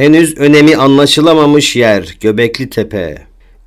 Henüz önemi anlaşılamamış yer Göbekli Tepe.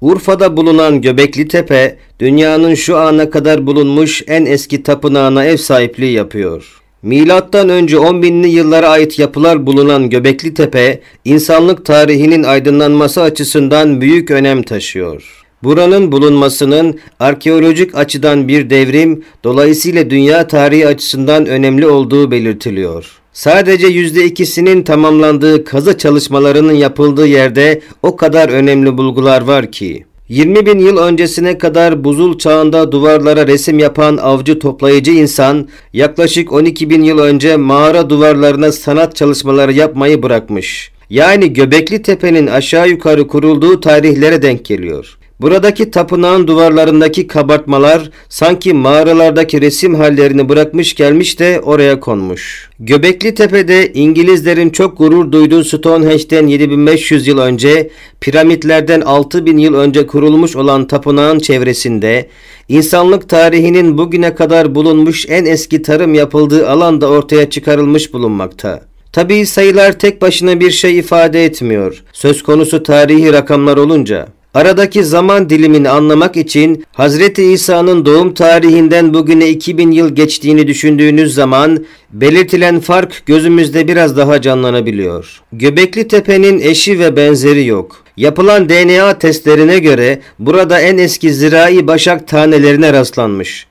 Urfa'da bulunan Göbekli Tepe, dünyanın şu ana kadar bulunmuş en eski tapınağına ev sahipliği yapıyor. Milattan önce 10 binli yıllara ait yapılar bulunan Göbekli Tepe, insanlık tarihinin aydınlanması açısından büyük önem taşıyor. Buranın bulunmasının arkeolojik açıdan bir devrim, dolayısıyla dünya tarihi açısından önemli olduğu belirtiliyor. Sadece %2'sinin tamamlandığı kazı çalışmalarının yapıldığı yerde o kadar önemli bulgular var ki. 20 bin yıl öncesine kadar buzul çağında duvarlara resim yapan avcı toplayıcı insan yaklaşık 12 bin yıl önce mağara duvarlarına sanat çalışmaları yapmayı bırakmış. Yani Göbekli Tepe'nin aşağı yukarı kurulduğu tarihlere denk geliyor. Buradaki tapınağın duvarlarındaki kabartmalar sanki mağaralardaki resim hallerini bırakmış gelmiş de oraya konmuş. Göbekli Tepe'de İngilizlerin çok gurur duyduğu Stonehenge'den 7500 yıl önce, piramitlerden 6000 yıl önce kurulmuş olan tapınağın çevresinde, insanlık tarihinin bugüne kadar bulunmuş en eski tarım yapıldığı alanda ortaya çıkarılmış bulunmakta. Tabii sayılar tek başına bir şey ifade etmiyor. Söz konusu tarihi rakamlar olunca. Aradaki zaman dilimini anlamak için Hz. İsa'nın doğum tarihinden bugüne 2000 yıl geçtiğini düşündüğünüz zaman belirtilen fark gözümüzde biraz daha canlanabiliyor. Göbekli Tepe'nin eşi ve benzeri yok. Yapılan DNA testlerine göre burada en eski zirai başak tanelerine rastlanmış.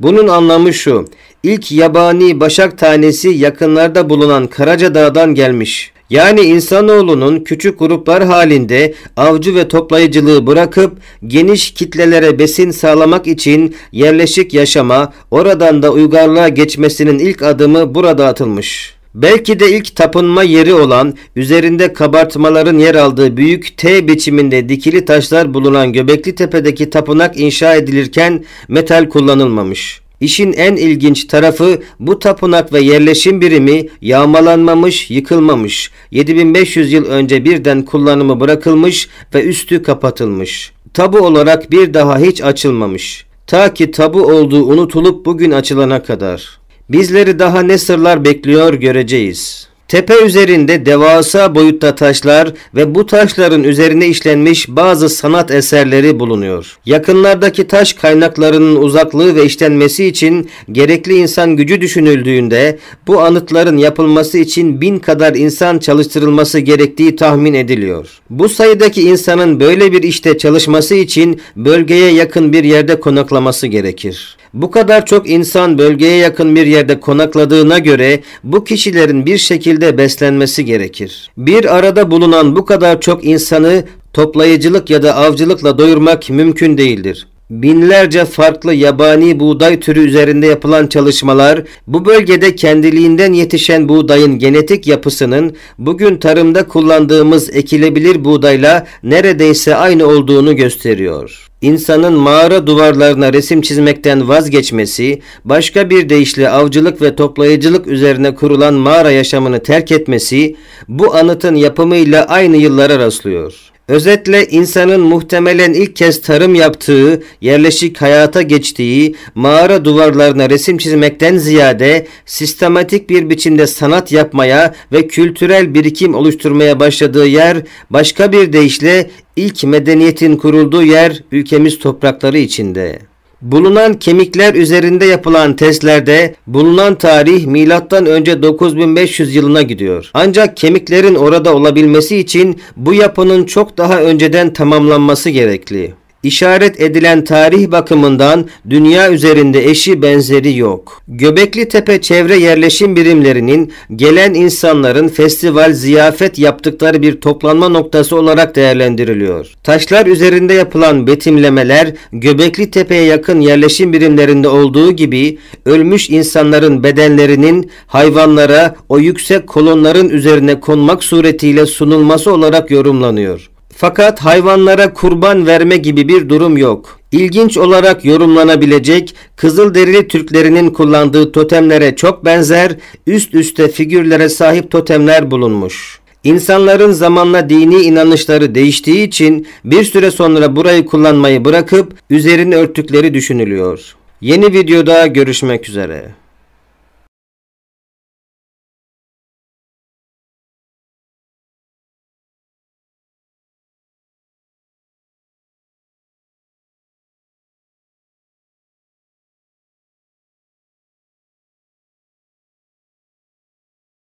Bunun anlamı şu, ilk yabani başak tanesi yakınlarda bulunan Karaca Karacadağ'dan gelmiş. Yani insanoğlunun küçük gruplar halinde avcı ve toplayıcılığı bırakıp geniş kitlelere besin sağlamak için yerleşik yaşama, oradan da uygarlığa geçmesinin ilk adımı burada atılmış. Belki de ilk tapınma yeri olan üzerinde kabartmaların yer aldığı büyük T biçiminde dikili taşlar bulunan Göbekli Tepe'deki tapınak inşa edilirken metal kullanılmamış. İşin en ilginç tarafı bu tapınak ve yerleşim birimi yağmalanmamış, yıkılmamış. 7500 yıl önce birden kullanımı bırakılmış ve üstü kapatılmış. Tabu olarak bir daha hiç açılmamış. Ta ki tabu olduğu unutulup bugün açılana kadar. Bizleri daha ne sırlar bekliyor göreceğiz.'' Tepe üzerinde devasa boyutta taşlar ve bu taşların üzerine işlenmiş bazı sanat eserleri bulunuyor. Yakınlardaki taş kaynaklarının uzaklığı ve işlenmesi için gerekli insan gücü düşünüldüğünde bu anıtların yapılması için bin kadar insan çalıştırılması gerektiği tahmin ediliyor. Bu sayıdaki insanın böyle bir işte çalışması için bölgeye yakın bir yerde konaklaması gerekir. Bu kadar çok insan bölgeye yakın bir yerde konakladığına göre bu kişilerin bir şekilde beslenmesi gerekir. Bir arada bulunan bu kadar çok insanı toplayıcılık ya da avcılıkla doyurmak mümkün değildir. Binlerce farklı yabani buğday türü üzerinde yapılan çalışmalar bu bölgede kendiliğinden yetişen buğdayın genetik yapısının bugün tarımda kullandığımız ekilebilir buğdayla neredeyse aynı olduğunu gösteriyor. İnsanın mağara duvarlarına resim çizmekten vazgeçmesi, başka bir deyişle avcılık ve toplayıcılık üzerine kurulan mağara yaşamını terk etmesi bu anıtın yapımıyla aynı yıllara rastlıyor. Özetle insanın muhtemelen ilk kez tarım yaptığı, yerleşik hayata geçtiği, mağara duvarlarına resim çizmekten ziyade sistematik bir biçimde sanat yapmaya ve kültürel birikim oluşturmaya başladığı yer, başka bir deyişle ilk medeniyetin kurulduğu yer ülkemiz toprakları içinde. Bulunan kemikler üzerinde yapılan testlerde bulunan tarih milattan önce 9500 yılına gidiyor. Ancak kemiklerin orada olabilmesi için bu yapının çok daha önceden tamamlanması gerekli. İşaret edilen tarih bakımından dünya üzerinde eşi benzeri yok. Göbekli Tepe çevre yerleşim birimlerinin gelen insanların festival ziyafet yaptıkları bir toplanma noktası olarak değerlendiriliyor. Taşlar üzerinde yapılan betimlemeler Göbekli Tepe'ye yakın yerleşim birimlerinde olduğu gibi ölmüş insanların bedenlerinin hayvanlara o yüksek kolonların üzerine konmak suretiyle sunulması olarak yorumlanıyor. Fakat hayvanlara kurban verme gibi bir durum yok. İlginç olarak yorumlanabilecek Kızılderili Türklerinin kullandığı totemlere çok benzer üst üste figürlere sahip totemler bulunmuş. İnsanların zamanla dini inanışları değiştiği için bir süre sonra burayı kullanmayı bırakıp üzerini örttükleri düşünülüyor. Yeni videoda görüşmek üzere.